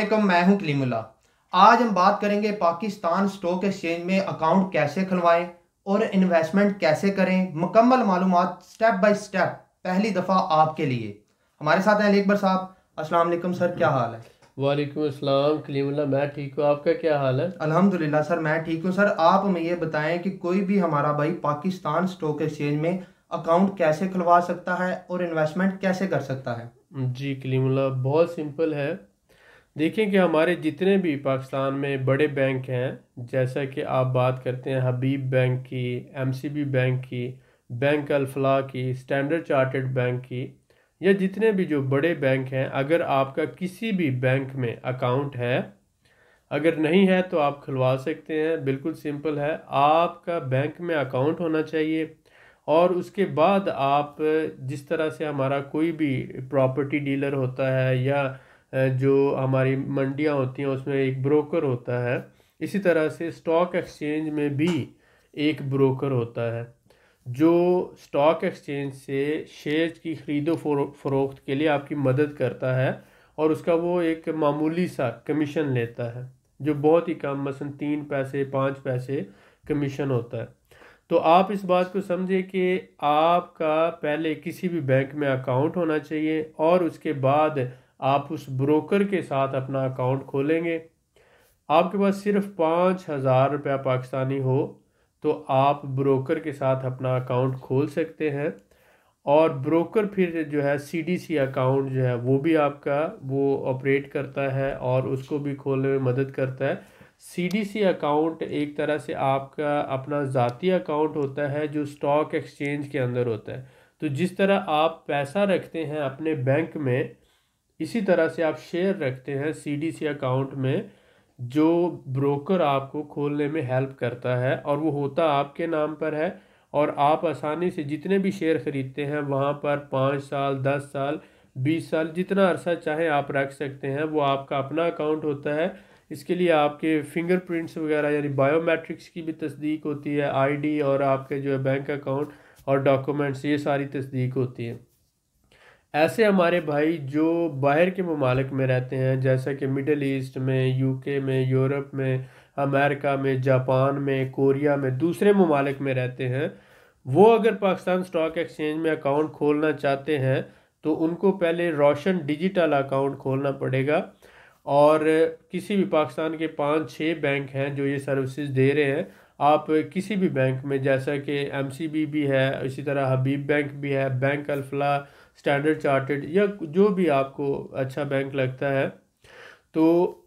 वालेकुम मैं हूं कलीमुल्ला आज हम बात करेंगे पाकिस्तान स्टॉक एक्सचेंज में अकाउंट कैसे खुलवाएं और इन्वेस्टमेंट कैसे करें मुकम्मल मालूम स्टेप बाय स्टेप पहली दफ़ा आपके लिए हमारे साथ हैं अकबर साहब अस्सलाम वालेकुम सर क्या हाल है वालेकुम अस्सलाम क्लीमुल्ला मैं ठीक हूँ आपका क्या हाल है अल्हम्दुलिल्लाह सर मैं ठीक हूँ सर आप हमें ये बताएं कि कोई भी हमारा भाई पाकिस्तान स्टॉक एक्सचेंज में अकाउंट कैसे खुलवा सकता है और इन्वेस्टमेंट कैसे कर सकता है जी क्लीमुल्ला बहुत सिंपल है देखें कि हमारे जितने भी पाकिस्तान में बड़े बैंक हैं जैसा कि आप बात करते हैं हबीब बैंक की एमसीबी बैंक की बैंक अलफला की स्टैंडर्ड चार्टर्ड बैंक की या जितने भी जो बड़े बैंक हैं अगर आपका किसी भी बैंक में अकाउंट है अगर नहीं है तो आप खुलवा सकते हैं बिल्कुल सिंपल है आपका बैंक में अकाउंट होना चाहिए और उसके बाद आप जिस तरह से हमारा कोई भी प्रॉपर्टी डीलर होता है या जो हमारी मंडियाँ होती हैं उसमें एक ब्रोकर होता है इसी तरह से स्टॉक एक्सचेंज में भी एक ब्रोकर होता है जो स्टॉक एक्सचेंज से शेयर्स की ख़रीदो फरोख्त के लिए आपकी मदद करता है और उसका वो एक मामूली सा कमीशन लेता है जो बहुत ही कम मसलन तीन पैसे पाँच पैसे कमीशन होता है तो आप इस बात को समझें कि आपका पहले किसी भी बैंक में अकाउंट होना चाहिए और उसके बाद आप उस ब्रोकर के साथ अपना अकाउंट खोलेंगे आपके पास सिर्फ पाँच हज़ार रुपया पाकिस्तानी हो तो आप ब्रोकर के साथ अपना अकाउंट खोल सकते हैं और ब्रोकर फिर जो है सीडीसी अकाउंट जो है वो भी आपका वो ऑपरेट करता है और उसको भी खोलने में मदद करता है सीडीसी अकाउंट एक तरह से आपका अपना ज़ाती अकाउंट होता है जो स्टॉक एक्सचेंज के अंदर होता है तो जिस तरह आप पैसा रखते हैं अपने बैंक में इसी तरह से आप शेयर रखते हैं सी अकाउंट में जो ब्रोकर आपको खोलने में हेल्प करता है और वो होता आपके नाम पर है और आप आसानी से जितने भी शेयर ख़रीदते हैं वहाँ पर पाँच साल दस साल बीस साल जितना अरसा चाहे आप रख सकते हैं वो आपका अपना अकाउंट होता है इसके लिए आपके फिंगरप्रिंट्स वगैरह यानी बायोमेट्रिक्स की भी तस्दीक होती है आईडी और आपके जो है बैंक अकाउंट और डॉक्यूमेंट्स ये सारी तस्दीक होती है ऐसे हमारे भाई जो बाहर के ममालिक में रहते हैं जैसा कि मिडल ईस्ट में यूके में यूरोप में अमेरिका में जापान में कोरिया में दूसरे ममालिक में रहते हैं वो अगर पाकिस्तान स्टॉक एक्सचेंज में अकाउंट खोलना चाहते हैं तो उनको पहले रोशन डिजिटल अकाउंट खोलना पड़ेगा और किसी भी पाकिस्तान के पाँच छः बैंक हैं जो ये सर्विसेज दे रहे हैं आप किसी भी बैंक में जैसा कि एम भी है इसी तरह हबीब बैंक भी है बैंक अलफला स्टैंडर्ड चार्टेड या जो भी आपको अच्छा बैंक लगता है तो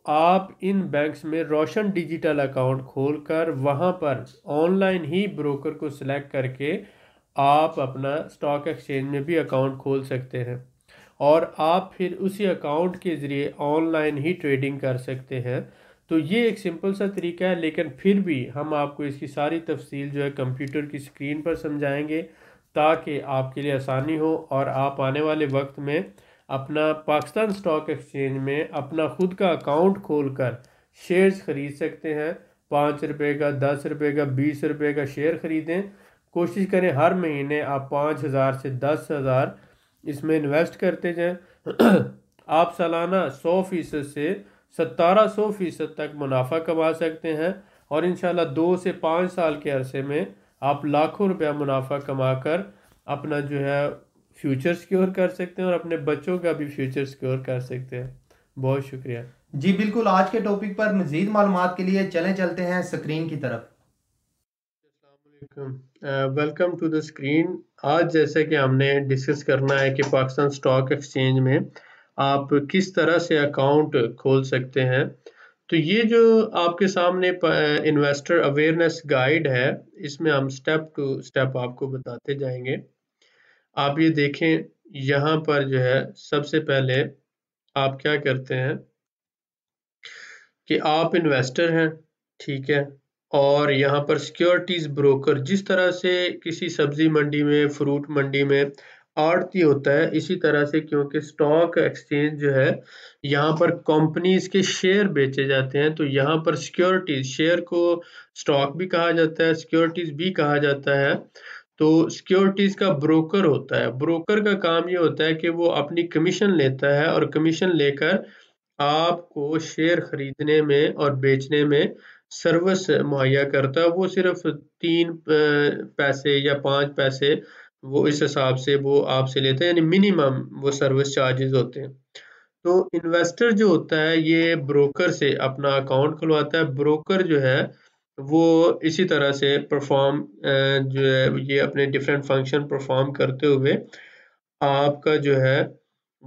आप इन बैंक्स में रोशन डिजिटल अकाउंट खोलकर वहाँ पर ऑनलाइन ही ब्रोकर को सिलेक्ट करके आप अपना स्टॉक एक्सचेंज में भी अकाउंट खोल सकते हैं और आप फिर उसी अकाउंट के ज़रिए ऑनलाइन ही ट्रेडिंग कर सकते हैं तो ये एक सिंपल सा तरीका है लेकिन फिर भी हम आपको इसकी सारी तफसील जो है कंप्यूटर की स्क्रीन पर समझाएंगे ताकि आपके लिए आसानी हो और आप आने वाले वक्त में अपना पाकिस्तान स्टॉक एक्सचेंज में अपना खुद का अकाउंट खोलकर शेयर्स ख़रीद सकते हैं पाँच रुपये का दस रुपये का बीस रुपये का शेयर ख़रीदें कोशिश करें हर महीने आप पाँच हज़ार से दस हज़ार इसमें इन्वेस्ट करते जाएं आप सालाना सौ फीसद से सतारह सौ फीसद तक मुनाफा कमा सकते हैं और इन दो से पाँच साल के अरसे में आप लाखों रुपया मुनाफा कमा कर अपना जो है फ्यूचर सिक्योर कर सकते हैं और अपने बच्चों का भी फ्यूचर सिक्योर कर सकते हैं बहुत शुक्रिया जी बिल्कुल आज के टॉपिक पर मजीद मालूम के लिए चले चलते हैं स्क्रीन की तरफ वेलकम टू द स्क्रीन आज जैसे कि हमने डिस्कस करना है कि पाकिस्तान स्टॉक एक्सचेंज में आप किस तरह से अकाउंट खोल सकते हैं तो ये जो आपके सामने इन्वेस्टर अवेयरनेस गाइड है इसमें हम स्टेप टू स्टेप आपको बताते जाएंगे आप ये देखें यहाँ पर जो है सबसे पहले आप क्या करते हैं कि आप इन्वेस्टर हैं ठीक है और यहाँ पर सिक्योरिटीज़ ब्रोकर जिस तरह से किसी सब्जी मंडी में फ्रूट मंडी में आड़ती होता है इसी तरह से क्योंकि स्टॉक एक्सचेंज जो है यहाँ पर कंपनीज के शेयर बेचे जाते हैं तो यहाँ पर सिक्योरिटीज शेयर को स्टॉक भी कहा जाता है सिक्योरिटीज भी कहा जाता है तो सिक्योरिटीज का ब्रोकर होता है ब्रोकर का काम ये होता है कि वो अपनी कमीशन लेता है और कमीशन लेकर आपको शेयर खरीदने में और बेचने में सर्विस मुहैया करता है वो सिर्फ तीन पैसे या पाँच पैसे वो इस हिसाब से वो आपसे लेते हैं यानी मिनिमम वो सर्विस चार्जेस होते हैं तो इन्वेस्टर जो होता है ये ब्रोकर से अपना अकाउंट खुलवाता है ब्रोकर जो है वो इसी तरह से परफॉर्म जो है ये अपने डिफरेंट फंक्शन परफॉर्म करते हुए आपका जो है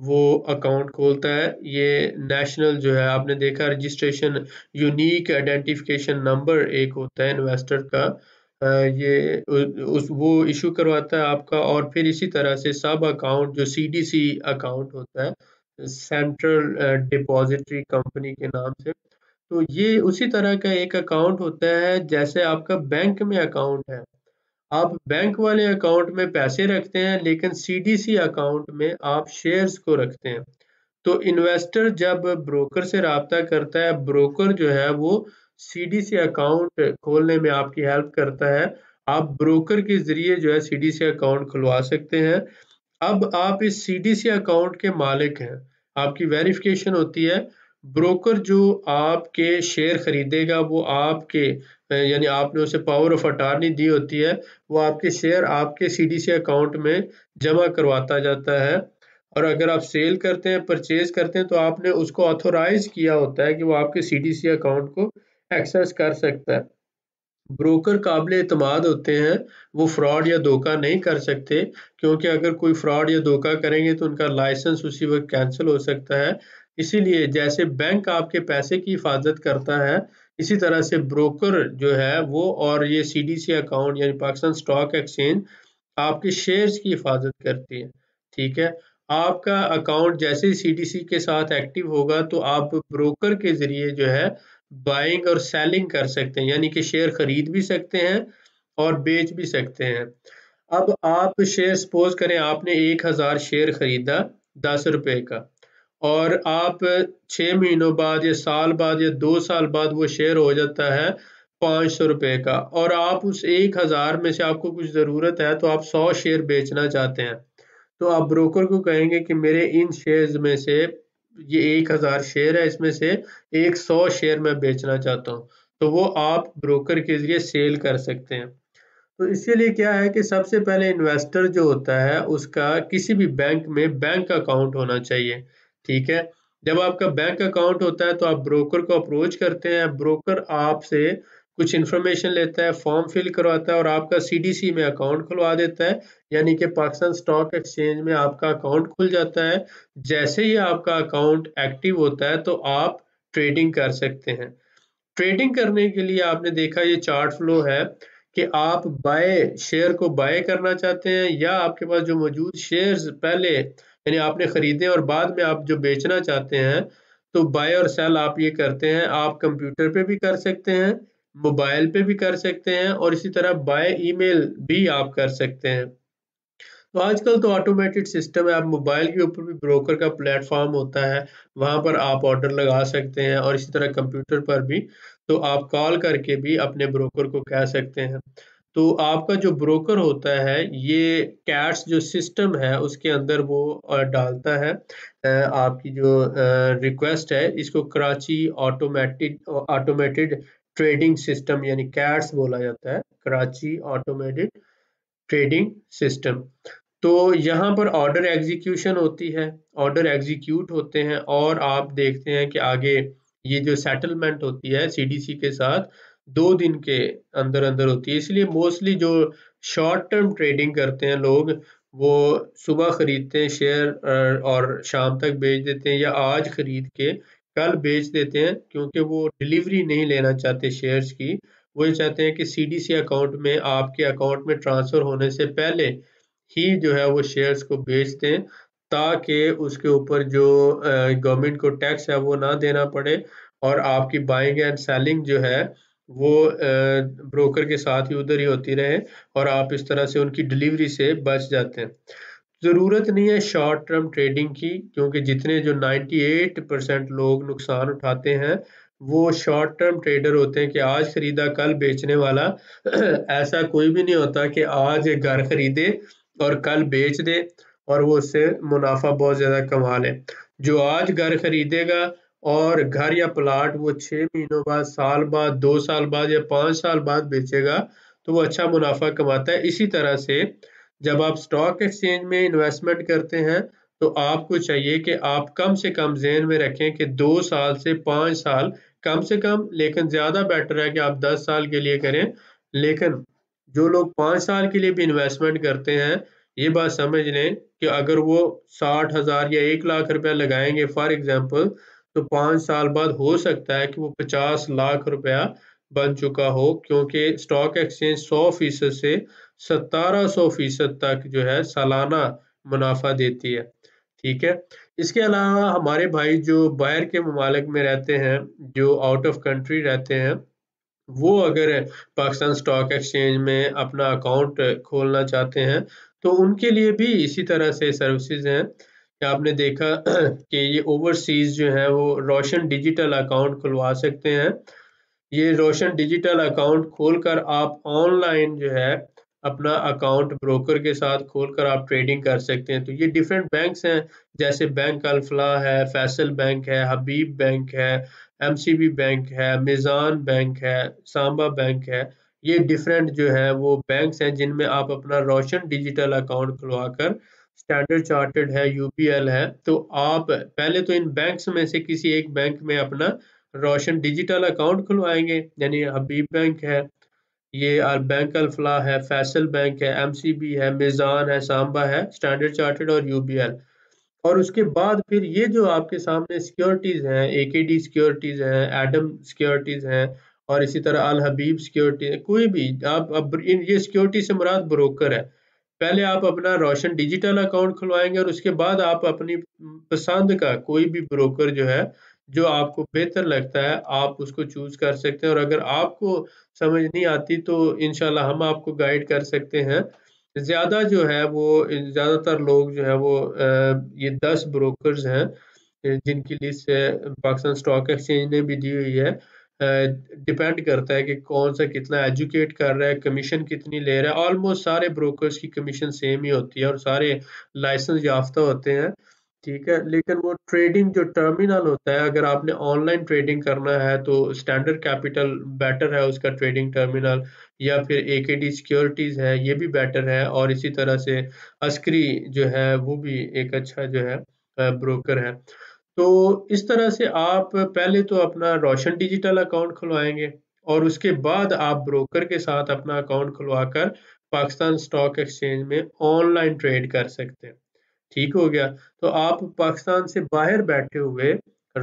वो अकाउंट खोलता है ये नेशनल जो है आपने देखा रजिस्ट्रेशन यूनिक आइडेंटिफिकेशन नंबर एक होता है इन्वेस्टर का ये उस वो इशू करवाता है आपका और फिर इसी तरह से सब अकाउंट जो सीडीसी अकाउंट होता है सेंट्रल डिपॉजिटरी कंपनी के नाम से तो ये उसी तरह का एक अकाउंट होता है जैसे आपका बैंक में अकाउंट है आप बैंक वाले अकाउंट में पैसे रखते हैं लेकिन सीडीसी अकाउंट में आप शेयर्स को रखते हैं तो इन्वेस्टर जब ब्रोकर से रबता करता है ब्रोकर जो है वो सीडीसी अकाउंट खोलने में आपकी हेल्प करता है आप ब्रोकर के जरिए जो है सीडीसी अकाउंट खुलवा सकते हैं अब आप इस सीडीसी अकाउंट के मालिक हैं आपकी वेरिफिकेशन होती है ब्रोकर जो आपके शेयर खरीदेगा वो आपके यानी आपने उसे पावर ऑफ अटारनी दी होती है वो आपके शेयर आपके सीडीसी अकाउंट में जमा करवाता जाता है और अगर आप सेल करते हैं परचेज करते हैं तो आपने उसको ऑथोराइज किया होता है कि वो आपके सीडीसी अकाउंट को एक्सेस कर सकता है ब्रोकर काबिल अतमाद होते हैं वो फ्रॉड या धोखा नहीं कर सकते क्योंकि अगर कोई फ्रॉड या धोखा करेंगे तो उनका लाइसेंस उसी वक्त कैंसिल हो सकता है इसीलिए जैसे बैंक आपके पैसे की हिफाजत करता है इसी तरह से ब्रोकर जो है वो और ये सी अकाउंट यानी पाकिस्तान स्टॉक एक्सचेंज आपके शेयर्स की हिफाजत करती है ठीक है आपका अकाउंट जैसे ही सी के साथ एक्टिव होगा तो आप ब्रोकर के जरिए जो है बाइंग और सेलिंग कर सकते हैं यानी कि शेयर खरीद भी सकते हैं और बेच भी सकते हैं अब आप शेयर सपोज करें आपने एक हज़ार शेयर खरीदा दस रुपए का और आप छ महीनों बाद या साल बाद या दो साल बाद वो शेयर हो जाता है पाँच सौ रुपए का और आप उस एक हज़ार में से आपको कुछ ज़रूरत है तो आप सौ शेयर बेचना चाहते हैं तो आप ब्रोकर को कहेंगे कि मेरे इन शेयर्स में से ये एक हज़ार शेयर है इसमें से एक सौ शेयर मैं बेचना चाहता हूँ तो वो आप ब्रोकर के ज़रिए सेल कर सकते हैं तो इसके लिए क्या है कि सबसे पहले इन्वेस्टर जो होता है उसका किसी भी बैंक में बैंक अकाउंट होना चाहिए ठीक है जब आपका बैंक अकाउंट होता है तो आप ब्रोकर को अप्रोच करते हैं ब्रोकर आपसे कुछ इन्फॉर्मेशन लेता है फॉर्म फिल करवाता है और आपका सीडीसी में अकाउंट खुलवा देता है यानी कि पाकिस्तान स्टॉक एक्सचेंज में आपका अकाउंट खुल जाता है जैसे ही आपका अकाउंट एक्टिव होता है तो आप ट्रेडिंग कर सकते हैं ट्रेडिंग करने के लिए आपने देखा ये चार्ट फ्लो है कि आप बाय शेयर को बाय करना चाहते हैं या आपके पास जो मौजूद शेयर्स पहले यानी आपने खरीदे और बाद में आप जो बेचना चाहते हैं तो बाय और सेल आप ये करते हैं आप कंप्यूटर पे भी कर सकते हैं मोबाइल पे भी कर सकते हैं और इसी तरह बाय ईमेल भी आप कर सकते हैं तो आजकल तो ऑटोमेटेड सिस्टम है आप मोबाइल के ऊपर भी ब्रोकर का प्लेटफॉर्म होता है वहाँ पर आप ऑर्डर लगा सकते हैं और इसी तरह कंप्यूटर पर भी तो आप कॉल करके भी अपने ब्रोकर को कह सकते हैं तो आपका जो ब्रोकर होता है ये कैट्स जो सिस्टम है उसके अंदर वो डालता है आपकी जो रिक्वेस्ट है इसको Karachi automatic automated trading system यानी कैट्स बोला जाता है कराची ऑटोमेटेड ट्रेडिंग सिस्टम तो यहाँ पर ऑर्डर एग्जीक्यूशन होती है ऑर्डर एग्जीक्यूट होते हैं और आप देखते हैं कि आगे ये जो सेटलमेंट होती है सीडीसी के साथ दो दिन के अंदर अंदर होती है इसलिए मोस्टली जो शॉर्ट टर्म ट्रेडिंग करते हैं लोग वो सुबह खरीदते हैं शेयर और शाम तक बेच देते हैं या आज खरीद के कल बेच देते हैं क्योंकि वो डिलीवरी नहीं लेना चाहते शेयर्स की वो ये चाहते हैं कि सीडीसी अकाउंट में आपके अकाउंट में ट्रांसफ़र होने से पहले ही जो है वो शेयर्स को बेच दें ताकि उसके ऊपर जो गवर्नमेंट को टैक्स है वो ना देना पड़े और आपकी बाइंग एंड सेलिंग जो है वो ब्रोकर के साथ ही उधर ही होती रहे और आप इस तरह से उनकी डिलीवरी से बच जाते हैं ज़रूरत नहीं है शॉर्ट टर्म ट्रेडिंग की क्योंकि जितने जो 98 परसेंट लोग नुकसान उठाते हैं वो शॉर्ट टर्म ट्रेडर होते हैं कि आज खरीदा कल बेचने वाला ऐसा कोई भी नहीं होता कि आज घर खरीदे और कल बेच दे और वो उससे मुनाफा बहुत ज़्यादा कमा ले जो आज घर खरीदेगा और घर या प्लाट वो छः महीनों बाद साल बाद दो साल बाद या पाँच साल बाद बेचेगा तो वो अच्छा मुनाफा कमाता है इसी तरह से जब आप स्टॉक एक्सचेंज में इन्वेस्टमेंट करते हैं तो आपको चाहिए कि आप कम से कम जेन में रखें कि दो साल से पाँच साल कम से कम लेकिन ज़्यादा बेटर है कि आप दस साल के लिए करें लेकिन जो लोग पाँच साल के लिए भी इन्वेस्टमेंट करते हैं ये बात समझ लें कि अगर वो साठ हज़ार या एक लाख रुपया लगाएंगे फॉर एग्जांपल तो पाँच साल बाद हो सकता है कि वो पचास लाख रुपया बन चुका हो क्योंकि स्टॉक एक्सचेंज सौ फीसद से सतारह सौ फीसद तक जो है सालाना मुनाफा देती है ठीक है इसके अलावा हमारे भाई जो बाहर के ममालिक में रहते हैं जो आउट ऑफ कंट्री रहते हैं वो अगर पाकिस्तान स्टॉक एक्सचेंज में अपना अकाउंट खोलना चाहते हैं तो उनके लिए भी इसी तरह से सर्विसेज हैं आपने देखा कि ये ओवरसीज जो है वो रोशन डिजिटल अकाउंट खुलवा सकते हैं ये रोशन डिजिटल अकाउंट खोलकर आप ऑनलाइन जो है अपना अकाउंट ब्रोकर के साथ खोलकर आप ट्रेडिंग कर सकते हैं तो ये डिफरेंट बैंक्स हैं जैसे बैंक अल्फला है फैसल बैंक है हबीब बैंक है एमसीबी बैंक है मिज़ान बैंक है सांबा बैंक है ये डिफरेंट जो है वो बैंक्स हैं जिनमें आप अपना रोशन डिजिटल अकाउंट खुलवाकर स्टैंडर्ड चार्टर्ड है यूपीएल है तो आप पहले तो इन बैंक्स में से किसी एक बैंक में अपना रोशन डिजिटल अकाउंट खुलवाएंगे यानी हबीब बैंक है ये आर बैंक अलफला है फैसल बैंक है एमसीबी है मिजान है सांबा है स्टैंडर्ड चार्टेड और यूबीएल और उसके बाद फिर ये जो आपके सामने सिक्योरिटीज़ हैं एकेडी सिक्योरिटीज़ हैं एडम सिक्योरिटीज़ हैं और इसी तरह अल हबीब सिक्योरिटी कोई भी आप अब इन ये सिक्योरिटी से मुराद ब्रोकर है पहले आप अपना रोशन डिजिटल अकाउंट खुलवाएंगे और उसके बाद आप अपनी पसंद का कोई भी ब्रोकर जो है जो आपको बेहतर लगता है आप उसको चूज कर सकते हैं और अगर आपको समझ नहीं आती तो इनशाला हम आपको गाइड कर सकते हैं ज़्यादा जो है वो ज़्यादातर लोग जो है वो ये दस ब्रोकर्स हैं जिनकी लिस्ट पाकिस्तान स्टॉक एक्सचेंज ने भी दी हुई है डिपेंड करता है कि कौन सा कितना एजुकेट कर रहा है कमीशन कितनी ले रहा है ऑलमोस्ट सारे ब्रोकर्स की कमीशन सेम ही होती है और सारे लाइसेंस याफ्ता होते हैं ठीक है लेकिन वो ट्रेडिंग जो टर्मिनल होता है अगर आपने ऑनलाइन ट्रेडिंग करना है तो स्टैंडर्ड कैपिटल बेटर है उसका ट्रेडिंग टर्मिनल या फिर ए के डी सिक्योरिटीज़ है ये भी बेटर है और इसी तरह से अस्करी जो है वो भी एक अच्छा जो है ब्रोकर है तो इस तरह से आप पहले तो अपना रोशन डिजिटल अकाउंट खुलवाएंगे और उसके बाद आप ब्रोकर के साथ अपना अकाउंट खुलवाकर पाकिस्तान स्टॉक एक्सचेंज में ऑनलाइन ट्रेड कर सकते हैं ठीक हो गया तो आप पाकिस्तान से बाहर बैठे हुए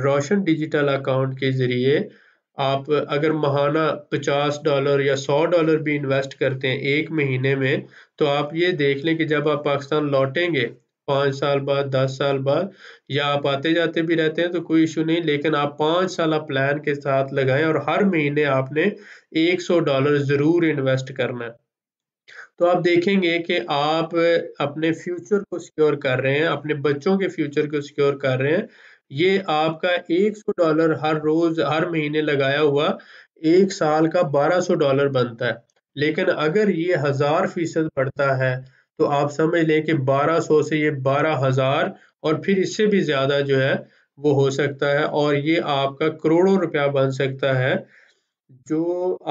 रोशन डिजिटल अकाउंट के ज़रिए आप अगर महाना 50 डॉलर या 100 डॉलर भी इन्वेस्ट करते हैं एक महीने में तो आप ये देख लें कि जब आप पाकिस्तान लौटेंगे पाँच साल बाद दस साल बाद या आप आते जाते भी रहते हैं तो कोई इशू नहीं लेकिन आप पाँच साल प्लान के साथ लगाएं और हर महीने आपने 100 डॉलर ज़रूर इन्वेस्ट करना है तो आप देखेंगे कि आप अपने फ्यूचर को सिक्योर कर रहे हैं अपने बच्चों के फ्यूचर को सिक्योर कर रहे हैं ये आपका 100 डॉलर हर रोज हर महीने लगाया हुआ एक साल का 1200 डॉलर बनता है लेकिन अगर ये हजार फीसद बढ़ता है तो आप समझ लें कि 1200 से ये 12000 और फिर इससे भी ज़्यादा जो है वो हो सकता है और ये आपका करोड़ों रुपया बन सकता है जो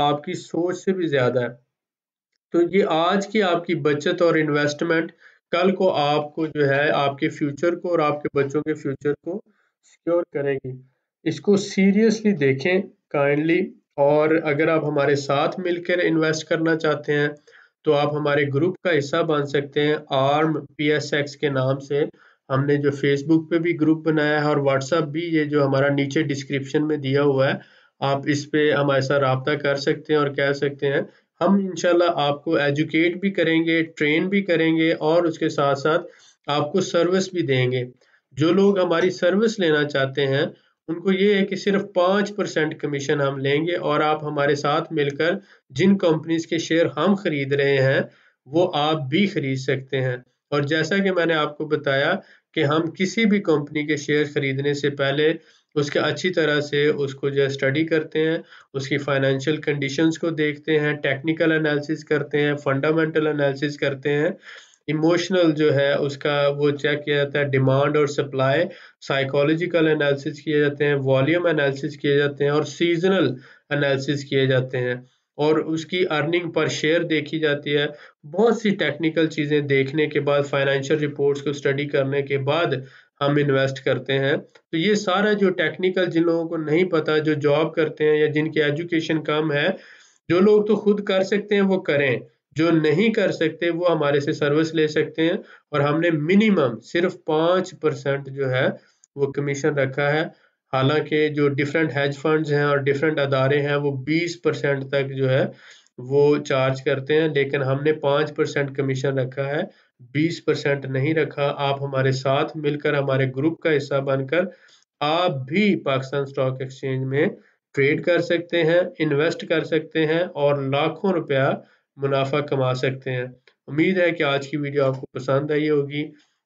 आपकी सोच से भी ज़्यादा है तो ये आज की आपकी बचत और इन्वेस्टमेंट कल को आपको जो है आपके फ्यूचर को और आपके बच्चों के फ्यूचर को सिक्योर करेगी इसको सीरियसली देखें काइंडली और अगर आप हमारे साथ मिलकर इन्वेस्ट करना चाहते हैं तो आप हमारे ग्रुप का हिस्सा बन सकते हैं आर्म पी एस एक्स के नाम से हमने जो फेसबुक पे भी ग्रुप बनाया है और व्हाट्सअप भी ये जो हमारा नीचे डिस्क्रिप्शन में दिया हुआ है आप इस पे हमारे साथ रबता कर सकते हैं और कह सकते हैं हम इंशाल्लाह आपको एजुकेट भी करेंगे ट्रेन भी करेंगे और उसके साथ साथ आपको सर्विस भी देंगे जो लोग हमारी सर्विस लेना चाहते हैं उनको ये है कि सिर्फ पाँच परसेंट कमीशन हम लेंगे और आप हमारे साथ मिलकर जिन कंपनीज के शेयर हम खरीद रहे हैं वो आप भी खरीद सकते हैं और जैसा कि मैंने आपको बताया कि हम किसी भी कंपनी के शेयर खरीदने से पहले उसके अच्छी तरह से उसको जो है स्टडी करते हैं उसकी फाइनेंशियल कंडीशंस को देखते हैं टेक्निकल एनालिसिस करते हैं फंडामेंटल एनालिसिस करते हैं इमोशनल जो है उसका वो चेक किया जाता है डिमांड और सप्लाई साइकोलॉजिकल एनालिसिस किए जाते हैं वॉल्यूम एनालिसिस किए जाते हैं और सीजनल एनालिसिस किए जाते हैं और उसकी अर्निंग पर शेयर देखी जाती है बहुत सी टेक्निकल चीज़ें देखने के बाद फाइनेंशियल रिपोर्ट्स को स्टडी करने के बाद हम इन्वेस्ट करते हैं तो ये सारा जो टेक्निकल जिन लोगों को नहीं पता जो जॉब करते हैं या जिनकी एजुकेशन कम है जो लोग तो खुद कर सकते हैं वो करें जो नहीं कर सकते वो हमारे से सर्विस ले सकते हैं और हमने मिनिमम सिर्फ पाँच परसेंट जो है वो कमीशन रखा है हालांकि जो डिफरेंट हेज फंड्स हैं और डिफरेंट अदारे हैं वो बीस परसेंट तक जो है वो चार्ज करते हैं लेकिन हमने पाँच परसेंट कमीशन रखा है बीस परसेंट नहीं रखा आप हमारे साथ मिलकर हमारे ग्रुप का हिस्सा बनकर आप भी पाकिस्तान स्टॉक एक्सचेंज में ट्रेड कर सकते हैं इन्वेस्ट कर सकते हैं और लाखों रुपया मुनाफा कमा सकते हैं उम्मीद है कि आज की वीडियो आपको पसंद आई होगी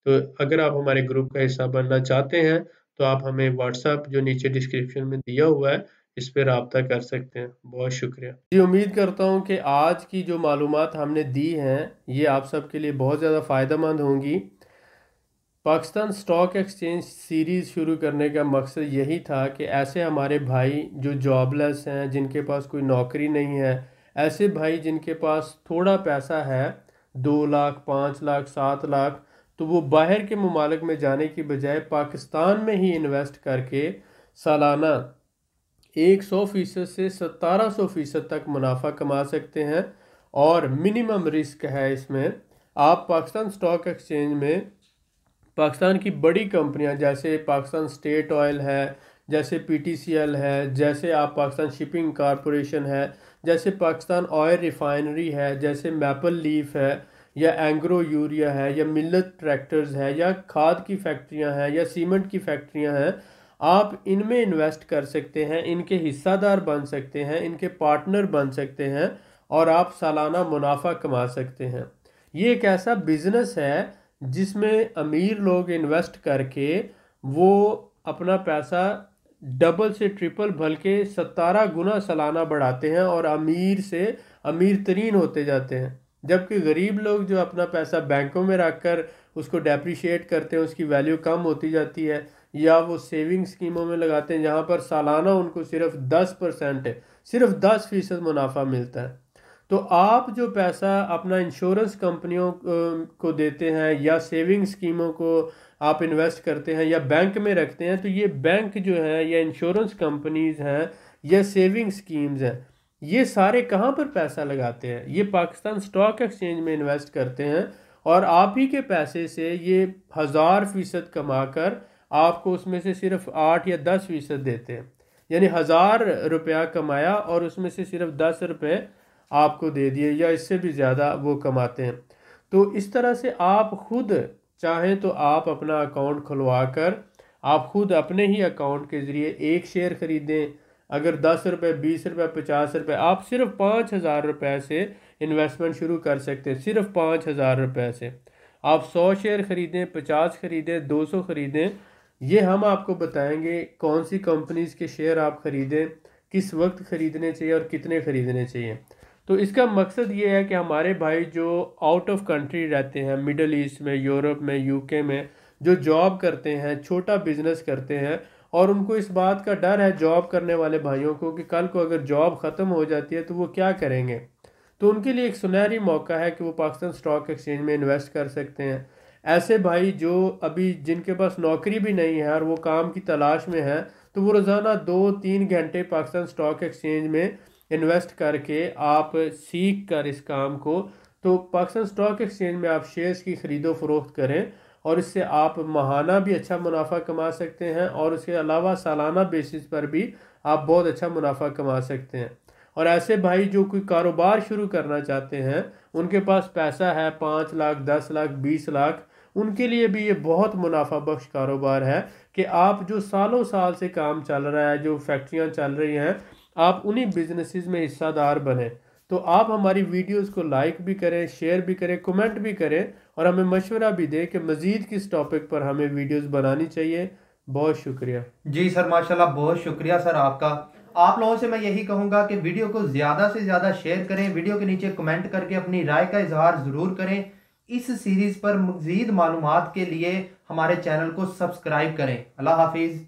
तो अगर आप हमारे ग्रुप का हिस्सा बनना चाहते हैं तो आप हमें व्हाट्सएप जो नीचे डिस्क्रिप्शन में दिया हुआ है इस पर रबता कर सकते हैं बहुत शुक्रिया जी उम्मीद करता हूँ कि आज की जो मालूम हमने दी हैं ये आप सब के लिए बहुत ज़्यादा फ़ायदा मंद होंगी पाकिस्तान स्टॉक एक्सचेंज सीरीज़ शुरू करने का मकसद यही था कि ऐसे हमारे भाई जो जॉबलेस हैं जिनके पास कोई नौकरी नहीं है ऐसे भाई जिनके पास थोड़ा पैसा है दो लाख पाँच लाख सात लाख तो वो बाहर के ममालक में जाने की बजाय पाकिस्तान में ही इन्वेस्ट करके सालाना एक सौ फीसद से सतारह सौ फीसद तक मुनाफा कमा सकते हैं और मिनिमम रिस्क है इसमें आप पाकिस्तान स्टॉक एक्सचेंज में पाकिस्तान की बड़ी कंपनियां जैसे पाकिस्तान स्टेट ऑयल है जैसे पीटीसीएल है जैसे आप पाकिस्तान शिपिंग कॉरपोरेशन है जैसे पाकिस्तान ऑयल रिफाइनरी है जैसे मैपल लीफ है या एंग्रो यूरिया है या मिलत ट्रैक्टर्स है या खाद की फैक्ट्रियां हैं या सीमेंट की फैक्ट्रियां हैं आप इनमें इन्वेस्ट कर सकते हैं इनके हिस्सादार बन सकते हैं इनके पार्टनर बन सकते हैं और आप सालाना मुनाफा कमा सकते हैं ये एक ऐसा बिजनेस है जिसमें अमीर लोग इन्वेस्ट करके वो अपना पैसा डबल से ट्रिपल बल्कि सतारह गुना सालाना बढ़ाते हैं और अमीर से अमीर तरीन होते जाते हैं जबकि गरीब लोग जो अपना पैसा बैंकों में रख कर उसको डेप्रिशिएट करते हैं उसकी वैल्यू कम होती जाती है या वो सेविंग स्कीमों में लगाते हैं जहाँ पर सालाना उनको सिर्फ दस परसेंट सिर्फ दस फीसद मुनाफा मिलता है तो आप जो पैसा अपना इंश्योरेंस कंपनियों को देते हैं या सेविंग स्कीमों को आप इन्वेस्ट करते हैं या बैंक में रखते हैं तो ये बैंक जो है या इंश्योरेंस कंपनीज हैं या सेविंग स्कीम्स हैं ये सारे कहाँ पर पैसा लगाते हैं ये पाकिस्तान स्टॉक एक्सचेंज में इन्वेस्ट करते हैं और आप ही के पैसे से ये हज़ार फीसद कमा कर आपको उसमें से सिर्फ आठ या दस फीसद देते हैं यानी हज़ार रुपया कमाया और उसमें से सिर्फ दस रुपये आपको दे दिए या इससे भी ज़्यादा वो कमाते हैं तो इस तरह से आप खुद चाहें तो आप अपना अकाउंट खुलवा कर आप खुद अपने ही अकाउंट के ज़रिए एक शेयर ख़रीदें अगर दस रुपये बीस रुपये पचास रुपये आप सिर्फ पाँच हज़ार रुपये से इन्वेस्टमेंट शुरू कर सकते हैं सिर्फ पाँच हज़ार रुपये से आप सौ शेयर ख़रीदें पचास ख़रीदें दो सौ ख़रीदें ये हम आपको बताएंगे कौन सी कंपनीज के शेयर आप खरीदें किस वक्त खरीदने चाहिए और कितने खरीदने चाहिए तो इसका मकसद ये है कि हमारे भाई जो आउट ऑफ कंट्री रहते हैं मिडल ईस्ट में यूरोप में यूके में जो जॉब करते हैं छोटा बिजनेस करते हैं और उनको इस बात का डर है जॉब करने वाले भाइयों को कि कल को अगर जॉब ख़त्म हो जाती है तो वो क्या करेंगे तो उनके लिए एक सुनहरी मौका है कि वो पाकिस्तान स्टॉक एक्सचेंज में इन्वेस्ट कर सकते हैं ऐसे भाई जो अभी जिनके पास नौकरी भी नहीं है और वो काम की तलाश में है तो वो रोज़ाना दो तीन घंटे पाकिस्तान स्टॉक एक्सचेंज में इन्वेस्ट करके आप सीख कर इस काम को तो पाकिस्तान स्टॉक एक्सचेंज में आप शेयर्स की ख़रीदो फरोख्त करें और इससे आप माहाना भी अच्छा मुनाफा कमा सकते हैं और उसके अलावा सालाना बेसिस पर भी आप बहुत अच्छा मुनाफा कमा सकते हैं और ऐसे भाई जो कोई कारोबार शुरू करना चाहते हैं उनके पास पैसा है पाँच लाख दस लाख बीस लाख उनके लिए भी ये बहुत मुनाफा बख्श कारोबार है कि आप जो सालों साल से काम चल रहा है जो फैक्ट्रियाँ चल रही हैं आप उन्हीं बिजनेसेस में हिस्सादार बने तो आप हमारी वीडियोस को लाइक भी करें शेयर भी करें कमेंट भी करें और हमें मशवरा भी दें कि मज़ीद किस टॉपिक पर हमें वीडियोस बनानी चाहिए बहुत शुक्रिया जी सर माशाल्लाह बहुत शुक्रिया सर आपका आप लोगों से मैं यही कहूंगा कि वीडियो को ज़्यादा से ज़्यादा शेयर करें वीडियो के नीचे कमेंट करके अपनी राय का इजहार ज़रूर करें इस सीरीज़ पर मज़ीद मालूम के लिए हमारे चैनल को सब्सक्राइब करें अल्लाह हाफिज़